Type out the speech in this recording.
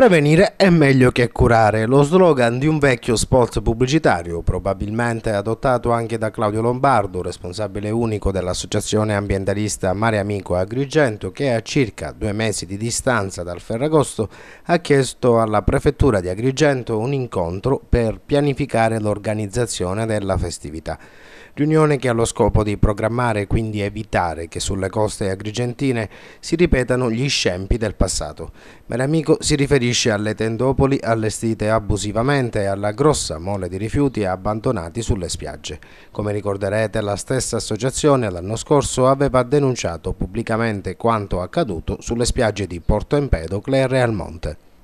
Prevenire è meglio che curare, lo slogan di un vecchio spot pubblicitario, probabilmente adottato anche da Claudio Lombardo, responsabile unico dell'associazione ambientalista Mare Amico Agrigento, che a circa due mesi di distanza dal Ferragosto ha chiesto alla prefettura di Agrigento un incontro per pianificare l'organizzazione della festività. Riunione che ha lo scopo di programmare e quindi evitare che sulle coste agrigentine si ripetano gli scempi del passato. Mare Amico si riferisce riferisce alle tendopoli allestite abusivamente e alla grossa mole di rifiuti abbandonati sulle spiagge. Come ricorderete, la stessa associazione l'anno scorso aveva denunciato pubblicamente quanto accaduto sulle spiagge di Porto Empedocle e Realmonte.